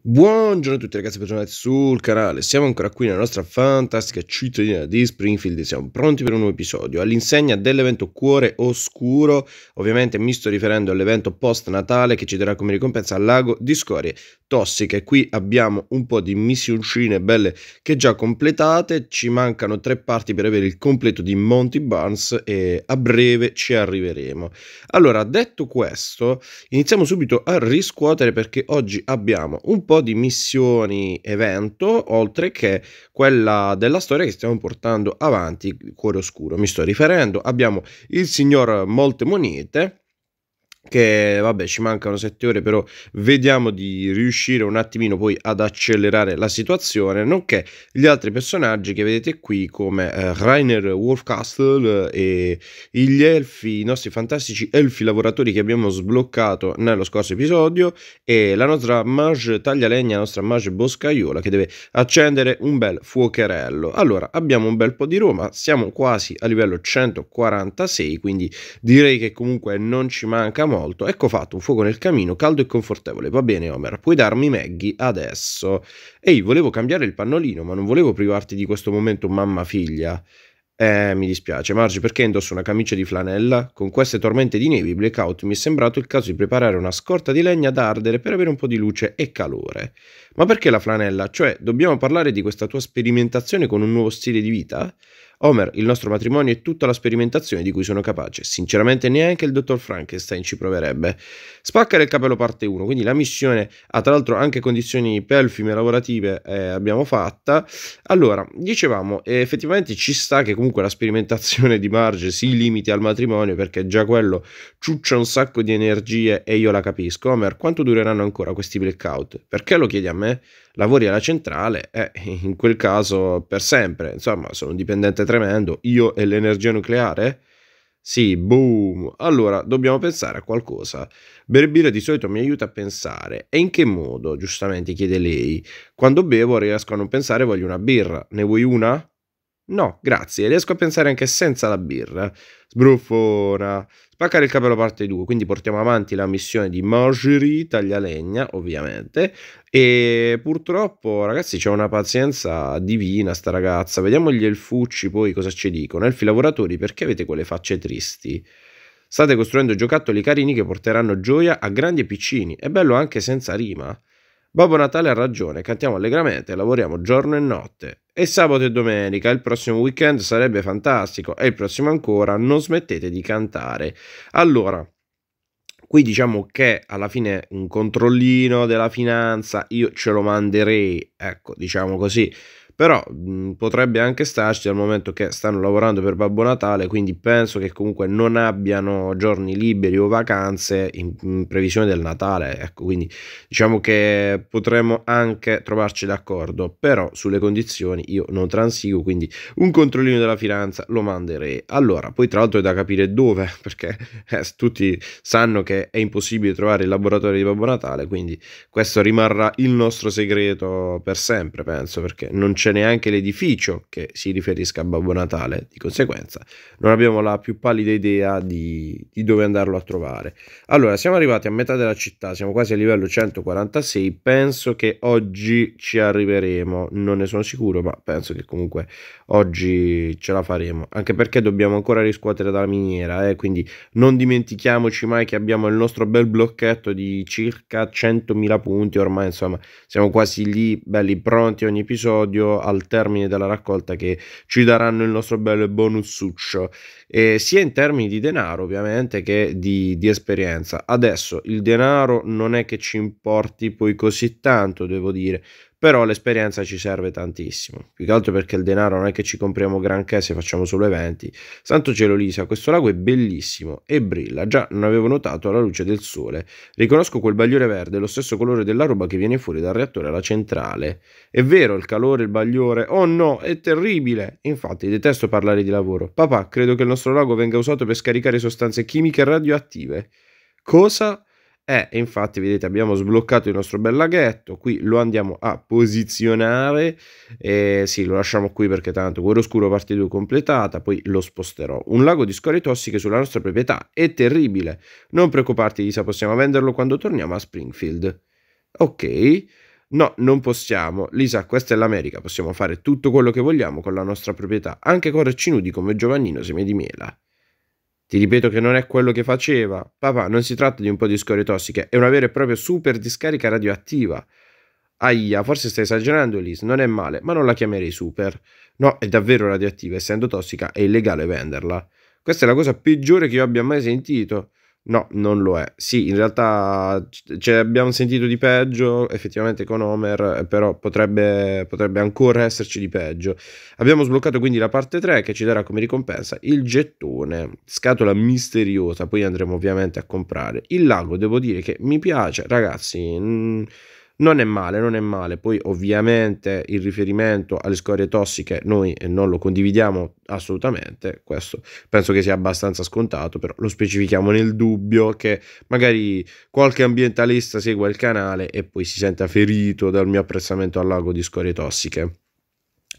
Buongiorno a tutti ragazzi, bentornati sul canale, siamo ancora qui nella nostra fantastica cittadina di Springfield e siamo pronti per un nuovo episodio all'insegna dell'evento Cuore Oscuro, ovviamente mi sto riferendo all'evento post Natale che ci darà come ricompensa al lago di scorie tossiche. Qui abbiamo un po' di missioncine belle che già completate, ci mancano tre parti per avere il completo di Monty Barnes e a breve ci arriveremo. Allora, detto questo, iniziamo subito a riscuotere perché oggi abbiamo un po' di missioni evento, oltre che quella della storia che stiamo portando avanti, cuore oscuro, mi sto riferendo. Abbiamo il signor Molte Monete che vabbè ci mancano sette ore però vediamo di riuscire un attimino poi ad accelerare la situazione nonché gli altri personaggi che vedete qui come eh, Rainer Wolfcastle e gli elfi i nostri fantastici elfi lavoratori che abbiamo sbloccato nello scorso episodio e la nostra mage taglialegna la nostra mage boscaiola che deve accendere un bel fuocherello allora abbiamo un bel po' di Roma siamo quasi a livello 146 quindi direi che comunque non ci manca molto molto. Ecco fatto un fuoco nel camino, caldo e confortevole. Va bene, Homer, puoi darmi Maggie adesso. Ehi, volevo cambiare il pannolino, ma non volevo privarti di questo momento mamma-figlia. Eh, mi dispiace, Marge, perché indosso una camicia di flanella? Con queste tormente di nevi, blackout, mi è sembrato il caso di preparare una scorta di legna da ardere per avere un po' di luce e calore. Ma perché la flanella? Cioè, dobbiamo parlare di questa tua sperimentazione con un nuovo stile di vita? Homer, il nostro matrimonio è tutta la sperimentazione di cui sono capace. Sinceramente neanche il dottor Frankenstein ci proverebbe. Spaccare il capello parte 1, quindi la missione ha tra l'altro anche condizioni perfime lavorative eh, abbiamo fatta. Allora, dicevamo, eh, effettivamente ci sta che comunque la sperimentazione di Marge si limiti al matrimonio perché già quello ciuccia un sacco di energie e io la capisco. Homer, quanto dureranno ancora questi blackout? Perché lo chiedi a me? Lavori alla centrale? Eh, in quel caso per sempre. Insomma, sono un dipendente tremendo, io e l'energia nucleare? Sì, boom. Allora, dobbiamo pensare a qualcosa. Berbire di solito mi aiuta a pensare. E in che modo? Giustamente chiede lei. Quando bevo riesco a non pensare voglio una birra. Ne vuoi una? No, grazie, riesco a pensare anche senza la birra. Sbruffona. Paccare il capello parte 2, quindi portiamo avanti la missione di Marjorie Taglialegna, ovviamente, e purtroppo, ragazzi, c'è una pazienza divina sta ragazza. Vediamo gli elfucci poi cosa ci dicono. Elfi lavoratori, perché avete quelle facce tristi? State costruendo giocattoli carini che porteranno gioia a grandi e piccini. È bello anche senza rima. Babbo Natale ha ragione, cantiamo allegramente, lavoriamo giorno e notte e sabato e domenica. Il prossimo weekend sarebbe fantastico e il prossimo ancora. Non smettete di cantare. Allora, Qui diciamo che alla fine un controllino della finanza io ce lo manderei, ecco, diciamo così, però mh, mm, potrebbe anche starci dal momento che stanno lavorando per Babbo Natale, quindi penso che comunque non abbiano giorni liberi o vacanze in, in previsione del Natale, ecco, quindi diciamo che potremmo anche trovarci d'accordo, però sulle condizioni io non transigo, quindi un controllino della finanza lo manderei. Allora, poi tra l'altro è da capire dove, perché eh, tutti sanno che è impossibile trovare il laboratorio di Babbo Natale, quindi questo rimarrà il nostro segreto per sempre, penso, perché non c'è conosce neanche l'edificio che si riferisca a Babbo Natale, di conseguenza non abbiamo la più pallida idea di, di dove andarlo a trovare. Allora, siamo arrivati a metà della città, siamo quasi a livello 146, penso che oggi ci arriveremo, non ne sono sicuro, ma penso che comunque oggi ce la faremo, anche perché dobbiamo ancora riscuotere dalla miniera, eh? quindi non dimentichiamoci mai che abbiamo il nostro bel blocchetto di circa 100.000 punti, ormai insomma siamo quasi lì, belli pronti ogni episodio al termine della raccolta che ci daranno il nostro bel bonussuccio, eh, sia in termini di denaro ovviamente che di, di esperienza. Adesso il denaro non è che ci importi poi così tanto, devo dire, però l'esperienza ci serve tantissimo, più che altro perché il denaro non è che ci compriamo granché se facciamo solo eventi. Santo cielo Lisa, questo lago è bellissimo e brilla, già non avevo notato la luce del sole. Riconosco quel bagliore verde, lo stesso colore della roba che viene fuori dal reattore alla centrale. È vero, il calore, il bagliore, oh no, è terribile! Infatti detesto parlare di lavoro. Papà, credo che il nostro lago venga usato per scaricare sostanze chimiche radioattive. Cosa? Eh, e infatti, vedete, abbiamo sbloccato il nostro bel laghetto. Qui lo andiamo a posizionare. Eh, sì, lo lasciamo qui perché tanto cuore oscuro parte 2 completata. Poi lo sposterò. Un lago di scorie tossiche sulla nostra proprietà è terribile. Non preoccuparti, Lisa possiamo venderlo quando torniamo a Springfield. Ok. No, non possiamo. Lisa, questa è l'America. Possiamo fare tutto quello che vogliamo con la nostra proprietà, anche con racci nudi come Giovannino Seme di Miela. Ti ripeto che non è quello che faceva. Papà, non si tratta di un po' di scorie tossiche, è una vera e propria super discarica radioattiva. Aia, forse stai esagerando, Elise, non è male, ma non la chiamerei super. No, è davvero radioattiva, essendo tossica è illegale venderla. Questa è la cosa peggiore che io abbia mai sentito. No, non lo è. Sì, in realtà ce abbiamo sentito di peggio effettivamente con Homer, però potrebbe, potrebbe, ancora esserci di peggio. Abbiamo sbloccato quindi la parte 3 che ci darà come ricompensa il gettone, scatola misteriosa, poi andremo ovviamente a comprare. Il lago, devo dire che mi piace, ragazzi... Mh, non è male, non è male. Poi ovviamente il riferimento alle scorie tossiche noi eh, non lo condividiamo assolutamente, questo penso che sia abbastanza scontato, però lo specifichiamo nel dubbio che magari qualche ambientalista segua il canale e poi si senta ferito dal mio apprezzamento al lago di scorie tossiche.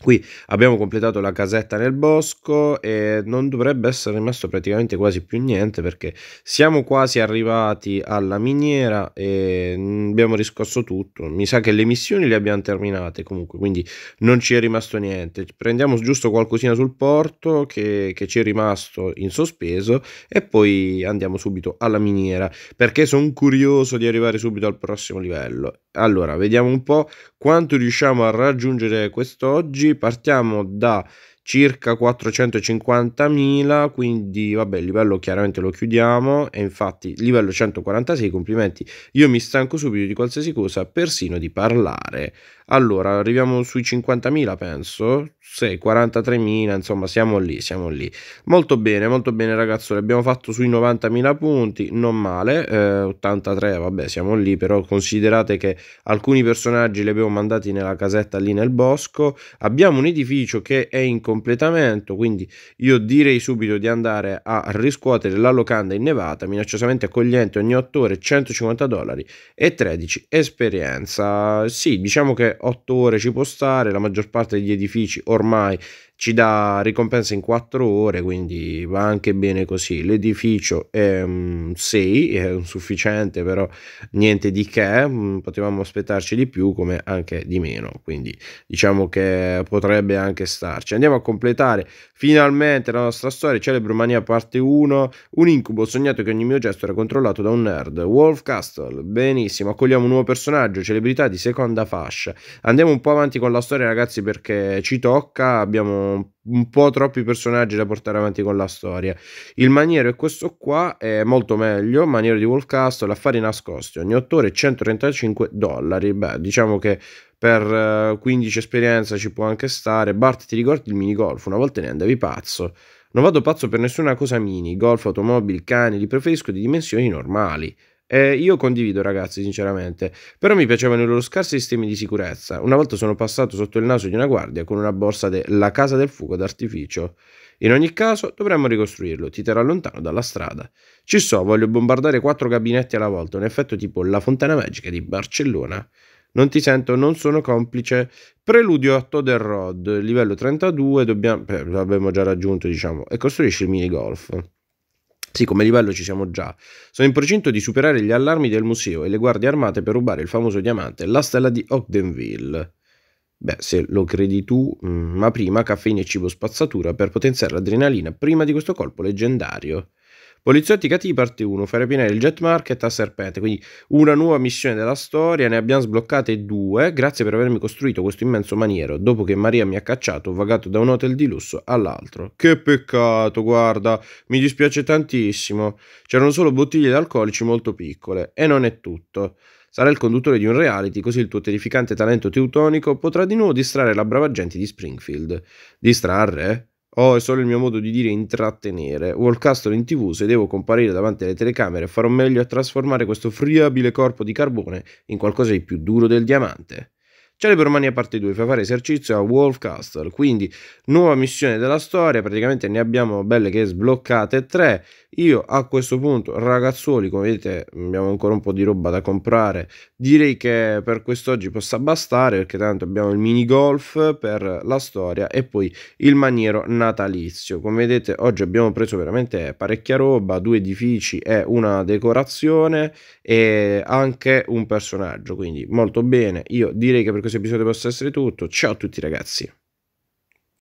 Qui abbiamo completato la casetta nel bosco e non dovrebbe essere rimasto praticamente quasi più niente perché siamo quasi arrivati alla miniera e abbiamo riscosso tutto. Mi sa che le missioni le abbiamo terminate comunque, quindi non ci è rimasto niente. Prendiamo giusto qualcosina sul porto che, che ci è rimasto in sospeso e poi andiamo subito alla miniera perché sono curioso di arrivare subito al prossimo livello allora, vediamo un po' quanto riusciamo a raggiungere quest'oggi. Partiamo da circa 450.000 quindi vabbè il livello chiaramente lo chiudiamo e infatti livello 146 complimenti io mi stanco subito di qualsiasi cosa persino di parlare allora arriviamo sui 50.000 penso sì 43.000 insomma siamo lì siamo lì molto bene molto bene ragazzo l'abbiamo fatto sui 90.000 punti non male eh, 83 vabbè siamo lì però considerate che alcuni personaggi li abbiamo mandati nella casetta lì nel bosco abbiamo un edificio che è in compagnia completamento, quindi io direi subito di andare a riscuotere la locanda innevata, minacciosamente accogliente ogni 8 ore, 150 dollari e 13 esperienza. Sì, diciamo che 8 ore ci può stare, la maggior parte degli edifici ormai ci dà ricompensa in 4 ore, quindi va anche bene così. L'edificio è un mm, 6, è un sufficiente, però niente di che, mm, potevamo aspettarci di più come anche di meno, quindi diciamo che potrebbe anche starci. Andiamo a completare finalmente la nostra storia, Celebre Mania parte 1, un incubo, ho sognato che ogni mio gesto era controllato da un nerd, Wolf Castle, benissimo, accogliamo un nuovo personaggio, celebrità di seconda fascia. Andiamo un po' avanti con la storia ragazzi perché ci tocca, abbiamo un po' troppi personaggi da portare avanti con la storia. Il maniero è questo qua, è molto meglio, maniero di Wolfcast, affari nascosti, ogni 8 ore 135 dollari, beh diciamo che per 15 eh, esperienza ci può anche stare, Bart ti ricordi il minigolf, una volta ne andavi pazzo. Non vado pazzo per nessuna cosa mini, golf, automobili, cani, li preferisco di dimensioni normali. Eh, io condivido ragazzi sinceramente, però mi piacevano i loro scarsi sistemi di sicurezza. Una volta sono passato sotto il naso di una guardia con una borsa della casa del fuoco d'artificio. In ogni caso dovremmo ricostruirlo, ti terrà lontano dalla strada. Ci so, voglio bombardare quattro gabinetti alla volta, un effetto tipo la fontana magica di Barcellona. Non ti sento, non sono complice. Preludio a Todd Rod, livello 32, dobbiamo... Eh, l'abbiamo già raggiunto diciamo, e costruisci il minigolf. Sì, come livello ci siamo già. Sono in procinto di superare gli allarmi del museo e le guardie armate per rubare il famoso diamante, la stella di Ogdenville. Beh, se lo credi tu, mm, ma prima caffeina e cibo spazzatura per potenziare l'adrenalina prima di questo colpo leggendario. Poliziotti Cati parte 1, fare Ferrepinelli, il Jet Market a Serpente, quindi una nuova missione della storia, ne abbiamo sbloccate due, grazie per avermi costruito questo immenso maniero, dopo che Maria mi ha cacciato, ho vagato da un hotel di lusso all'altro. Che peccato, guarda, mi dispiace tantissimo, c'erano solo bottiglie d'alcolici molto piccole, e non è tutto. Sarai il conduttore di un reality, così il tuo terrificante talento teutonico potrà di nuovo distrarre la brava gente di Springfield. Distrarre? oh, è solo il mio modo di dire intrattenere. Wallcastle in tv, se devo comparire davanti alle telecamere farò meglio a trasformare questo friabile corpo di carbone in qualcosa di più duro del diamante. Celebro Mania parte 2 fa fare esercizio a Wolf Castle, quindi nuova missione della storia, praticamente ne abbiamo belle che sbloccate 3, io a questo punto, ragazzuoli, come vedete, abbiamo ancora un po' di roba da comprare. Direi che per quest'oggi possa bastare perché tanto abbiamo il mini golf per la storia e poi il maniero natalizio. Come vedete, oggi abbiamo preso veramente parecchia roba, due edifici e una decorazione e anche un personaggio, quindi molto bene. Io direi che per questo episodio possa essere tutto. Ciao a tutti ragazzi.